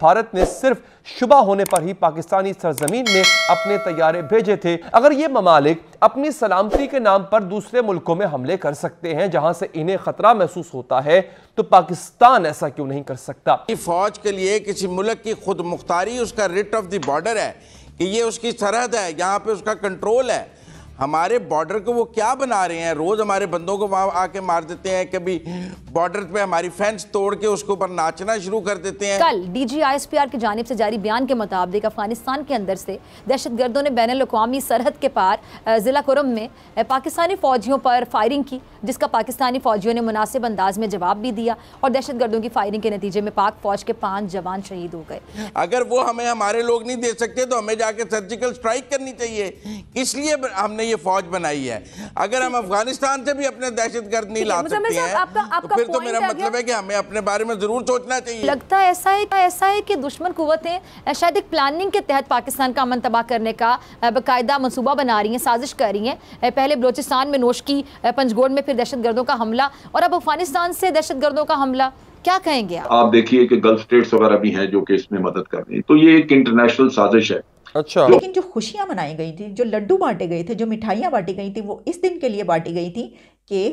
भारत ने सिर्फ शुबा होने पर ही पाकिस्तानी सरजमीन में अपने तैयारे भेजे थे अगर ये ममालिक अपनी सलामती के नाम पर दूसरे मुल्कों में हमले कर सकते हैं जहां से इन्हें खतरा महसूस होता है तो पाकिस्तान ऐसा क्यों नहीं कर सकता फौज के लिए किसी मुल्क की खुद मुख्तारी उसका रिट ऑफ दॉर्डर है कि ये उसकी सरहद है यहाँ पे उसका कंट्रोल है हमारे बॉर्डर को वो क्या बना रहे हैं रोज़ हमारे बंदों को वहाँ आके मार देते हैं कभी बॉर्डर पे हमारी फैंस तोड़ के उसके ऊपर नाचना शुरू कर देते हैं कल डीजीआईएसपीआर की जानब से जारी बयान के मुताबिक अफगानिस्तान के अंदर से दहशतगर्दों ने बैन अवी सरहद के पार ज़िला कुरम में पाकिस्तानी फ़ौजियों पर फायरिंग की जिसका पाकिस्तानी फ़ौजियों ने मुनासिब अंदाज में जवाब भी दिया और दहशतगर्दों की फायरिंग के नतीजे में पाक फ़ौज के पाँच जवान शहीद हो गए अगर वो हमें हमारे लोग नहीं दे सकते तो हमें जाके सर्जिकल स्ट्राइक करनी चाहिए इसलिए हमने ये फ़ौज बनाई है अगर हम अफगानिस्तान से भी अपने दहशतगर्द नहीं ला सकते हैं तो फिर तो मेरा मतलब है कि हमें अपने बारे में जरूर सोचना चाहिए लगता है ऐसा है ऐसा है कि दुश्मन कुतें शायद एक प्लानिंग के तहत पाकिस्तान का अमन तबाह करने का बाकायदा मनसूबा बना रही हैं साजिश कर रही हैं पहले बलोचिस्तान में नोश की पंचगोड़ में फिर दहशतगर्दों का हमला और अब अफगानिस्तान से दहशतगर्दों का हमला क्या कहेंगे आप, देखिए कि गल्फ स्टेट्स वगैरह भी हैं जो कि इसमें मदद कर रहे हैं तो ये एक इंटरनेशनल साजिश है अच्छा लेकिन जो खुशियां मनाई गई थी जो लड्डू बांटे गए थे जो मिठाइयां बांटी गई थी वो इस दिन के लिए बांटी गई थी कि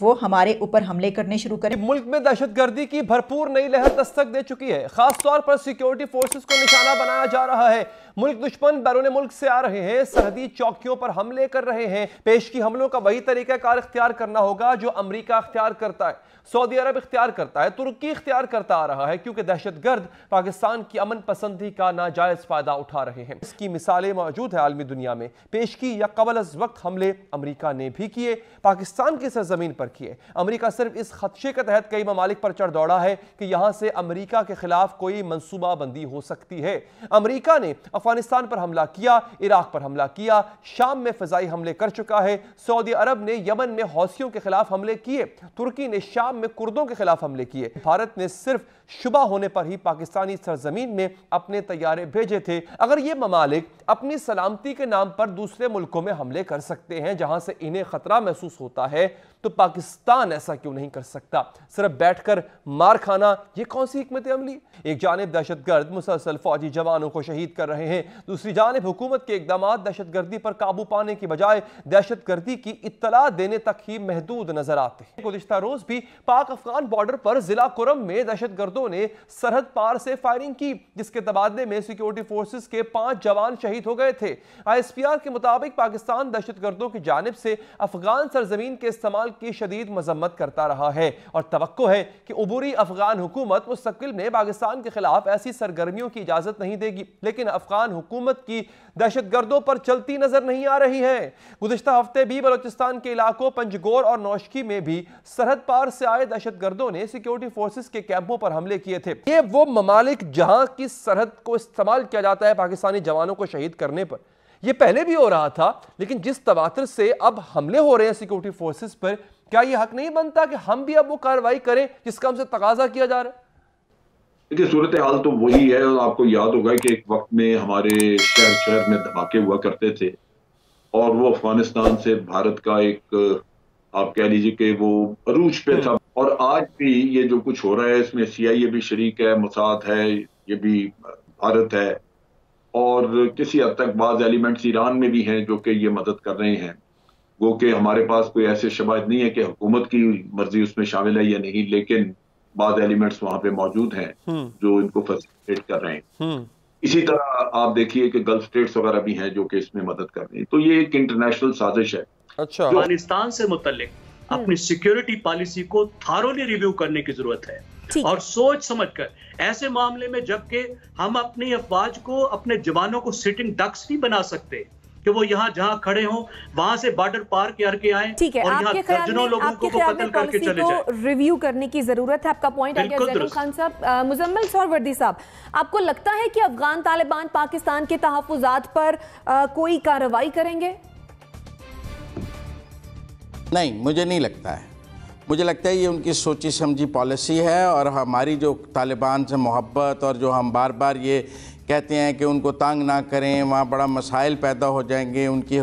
वो हमारे ऊपर हमले करने शुरू करें मुल्क में दहशतगर्दी की भरपूर नई लहर दस्तक दे चुकी है खासतौर पर सिक्योरिटी फोर्सेस को निशाना बनाया जा रहा है मुल्क दुश्मन बैरून मुल्क से आ रहे हैं सरहदी चौकियों पर हमले कर रहे हैं पेश की हमलों का वही तरीका कार अख्तियार करना होगा जो अमरीका अख्तियार करता है सऊदी अरब इख्तियार करता है तुर्की इख्तियार करता आ रहा है क्योंकि गर्द पाकिस्तान की अमन पसंदी का नाजायज फायदा उठा रहे हैं इसकी मिसालें मौजूद है आलमी दुनिया में पेश की या कबल वक्त हमले अमरीका ने भी किए पाकिस्तान की सरजमीन पर पर किए अमरीका सिर्फ इस खदशे के तहत कई ममालिक पर चढ़ दौड़ा है कि यहां से अमरीका के खिलाफ कोई मनसूबाबंदी हो सकती है अमरीका ने अफगानिस्तान पर हमला किया इराक पर हमला किया शाम में फजाई हमले कर चुका है सऊदी अरब ने यमन में हौसियों के खिलाफ हमले किए तुर्की ने शाम में कुर्दों के खिलाफ हमले किए भारत ने सिर्फ शुबा होने पर ही पाकिस्तानी सरजमीन में अपने तैयारे भेजे थे अगर ये ममालिक अपनी सलामती के नाम पर दूसरे मुल्कों में हमले कर सकते हैं जहां से इन्हें खतरा महसूस होता है तो पाकिस्तान पाकिस्तान ऐसा क्यों नहीं कर सकता सिर्फ बैठकर मार खाना ये कौन सी हमत अमली एक जानब दहशतगर्द मुसलसल फौजी जवानों को शहीद कर रहे हैं दूसरी जानब हुकूमत के इकदाम दहशतगर्दी पर काबू पाने की बजाय दहशतगर्दी की इतला देने तक ही महदूद नजर आते हैं गुजशत रोज भी पाक अफगान बॉर्डर पर जिला कुरम में दहशतगर्दों ने सरहद पार से फायरिंग की जिसके तबादले में सिक्योरिटी फोर्सेज के पांच जवान शहीद हो गए थे आई एस पी आर के मुताबिक पाकिस्तान दहशतगर्दों की जानब से अफगान सरजमीन के इस्तेमाल की शदीद मजम्मत करता रहा है और तो है कि अबूरी अफगान हुकूमत मुस्तकिल में पाकिस्तान के खिलाफ ऐसी सरगर्मियों की इजाज़त नहीं देगी लेकिन अफगान हुकूमत की दहशत गर्दों पर चलती नजर नहीं आ रही है गुजशत हफ्ते भी बलोचिस्तान के इलाकों पंजगोर और नौशकी में भी सरहद पार से आए दहशत गर्दों ने सिक्योरिटी फोर्सेज के कैंपों पर हमले किए थे ये वो ममालिक जहां की सरहद को इस्तेमाल किया जाता है पाकिस्तानी जवानों को शहीद करने पर यह पहले भी हो रहा था लेकिन जिस तवातर से अब हमले हो रहे हैं सिक्योरिटी फोर्सेज पर क्या ये हक नहीं बनता कि हम भी अब वो कार्रवाई करें जिसका हमसे तकाजा किया जा रहा है देखिए सूरत हाल तो वही है और आपको याद होगा कि एक वक्त में हमारे शहर शहर में धमाके हुआ करते थे और वो अफगानिस्तान से भारत का एक आप कह लीजिए कि वो अरूज पे था हम्म। और आज भी ये जो कुछ हो रहा है इसमें सी आई ए भी शरीक है मसाद है ये भी भारत है और किसी हद तक बाज एलिमेंट्स ईरान में भी हैं जो कि ये मदद कर रहे हैं वो कि हमारे पास कोई ऐसे शवाद नहीं है कि हुकूमत की मर्जी उसमें शामिल है या नहीं लेकिन बाद एलिमेंट्स वहां पे मौजूद हैं हम्म। जो इनको फैसिलिटेट कर रहे हैं हम्म। इसी तरह आप देखिए कि गल्फ स्टेट्स वगैरह भी हैं जो कि इसमें मदद कर रहे हैं तो ये एक इंटरनेशनल साजिश है अच्छा अफगानिस्तान से मुतल हम्म। अपनी सिक्योरिटी पॉलिसी को थारोली रिव्यू करने की जरूरत है और सोच समझ कर ऐसे मामले में जबकि हम अपनी अफवाज को अपने जवानों को सिटिंग डक्स नहीं बना सकते कि वो यहाँ जहाँ खड़े हो वहां से बॉर्डर पार करके आए ठीक है और यहाँ दर्जनों लोगों को कतल करके चले जाए रिव्यू करने की जरूरत है आपका पॉइंट खान साहब मुजम्मल सौरवर्दी साहब आपको लगता है कि अफगान तालिबान पाकिस्तान के तहफात पर कोई कार्रवाई करेंगे नहीं मुझे नहीं लगता है मुझे लगता है ये उनकी सोची समझी पॉलिसी है और हमारी जो तालिबान से मोहब्बत और जो हम बार बार ये कहते हैं कि उनको तंग ना करें वहाँ बड़ा मसाइल पैदा हो जाएंगे उनकी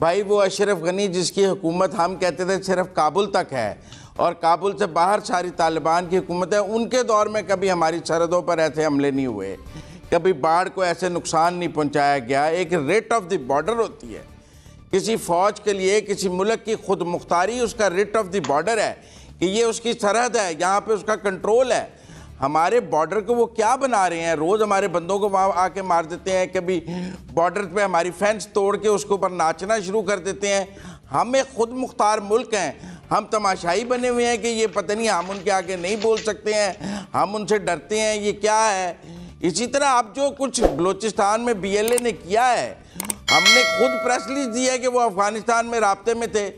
भाई वो अशरफ गनी जिसकी हुकूमत हम कहते थे सिर्फ काबुल तक है और काबुल से बाहर सारी तालिबान की हुकूमत है उनके दौर में कभी हमारी सरहदों पर ऐसे हमले नहीं हुए कभी बाढ़ को ऐसे नुकसान नहीं पहुँचाया गया एक रेट ऑफ द बॉर्डर होती है किसी फौज के लिए किसी मुल्क की खुद मुख्तारी उसका रिट ऑफ द बॉर्डर है कि ये उसकी सरहद है यहाँ पे उसका कंट्रोल है हमारे बॉर्डर को वो क्या बना रहे हैं रोज़ हमारे बंदों को वहाँ आके मार देते हैं कभी बॉर्डर पे हमारी फेंस तोड़ के उसके ऊपर नाचना शुरू कर देते हैं हम एक खुद मुख्तार मुल्क हैं हम तमाशाई बने हुए हैं कि ये पता नहीं हम उनके आगे नहीं बोल सकते हैं हम उनसे डरते हैं ये क्या है इसी तरह आप जो कुछ बलूचिस्तान में बी ने किया है हमने खुद प्रेस रिलीज दी है कि वो अफगानिस्तान में रबते में थे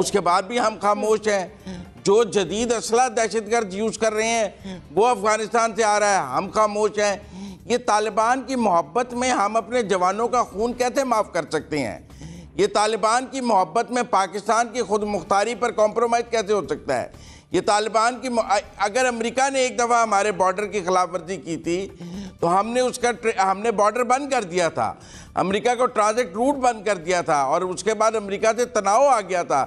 उसके बाद भी हम खामोश हैं जो जदीद असला दहशत गर्द यूज़ कर रहे हैं वो अफगानिस्तान से आ रहा है हम खामोश हैं ये तालिबान की मोहब्बत में हम अपने जवानों का खून कैसे माफ़ कर सकते हैं ये तालिबान की मोहब्बत में पाकिस्तान की खुद मुख्तारी पर कॉम्प्रोमाइज़ कैसे हो सकता है ये तालिबान की अगर अमेरिका ने एक दफ़ा हमारे बॉर्डर की खिलाफ वर्जी की थी तो हमने उसका हमने बॉर्डर बंद कर दिया था अमेरिका को ट्रांजिट रूट बंद कर दिया था और उसके बाद अमेरिका से तनाव आ गया था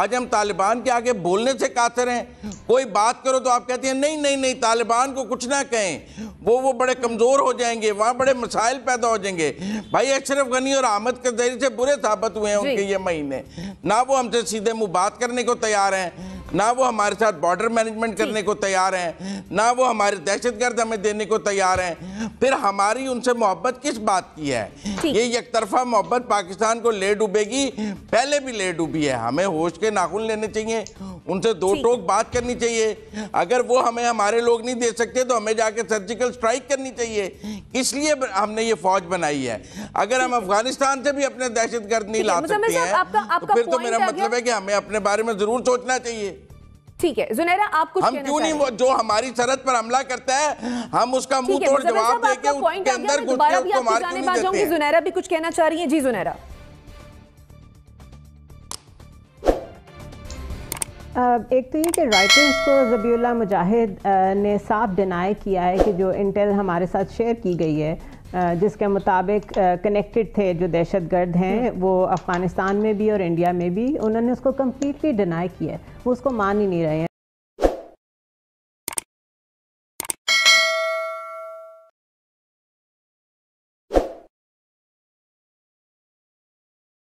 आज हम तालिबान के आगे बोलने से कातर हैं कोई बात करो तो आप कहते हैं नहीं नहीं नहीं तालिबान को कुछ ना कहें वो वो बड़े कमज़ोर हो जाएंगे वहाँ बड़े मसाइल पैदा हो जाएंगे भाई अशरफ गनी और के जरिए से बुरे साबित हुए हैं उनके ये महीने ना वो हमसे सीधे मुँह बात करने को तैयार हैं ना वो हमारे साथ बॉर्डर मैनेजमेंट करने को तैयार हैं ना वो हमारे दहशतगर्द हमें देने को तैयार हैं फिर हमारी उनसे मोहब्बत किस बात की है ये एक तरफा मोहब्बत पाकिस्तान को ले डूबेगी पहले भी ले डूबी है हमें होश के नाखून लेने चाहिए उनसे दो टोक बात करनी चाहिए हाँ। अगर वो हमें हमारे लोग नहीं दे सकते तो हमें जाके सर्जिकल स्ट्राइक करनी चाहिए इसलिए हमने ये फौज बनाई है अगर हम अफगानिस्तान से भी अपने दहशत गर्द नहीं ला सकते हैं तो फिर तो मेरा मतलब है कि हमें अपने बारे में जरूर सोचना चाहिए ठीक है जुनेरा आप कुछ हम क्यों नहीं वो जो हमारी सरहद पर हमला करता है हम उसका मुंह तोड़ जवाब देके उसके अंदर घुस उसको मार क्यों नहीं देते जुनेरा भी कुछ कहना चाह रही है जी जुनेरा एक तो ये कि राइटर्स को जबीला मुजाहिद ने साफ डिनाई किया है कि जो इंटेल हमारे साथ शेयर की गई है जिसके मुताबिक कनेक्टेड थे जो दहशतगर्द हैं हम्म। वो अफ़गानिस्तान में भी और इंडिया में भी उन्होंने उसको कम्प्लीटली डिनाई किया है वो उसको मान ही नहीं रहे हैं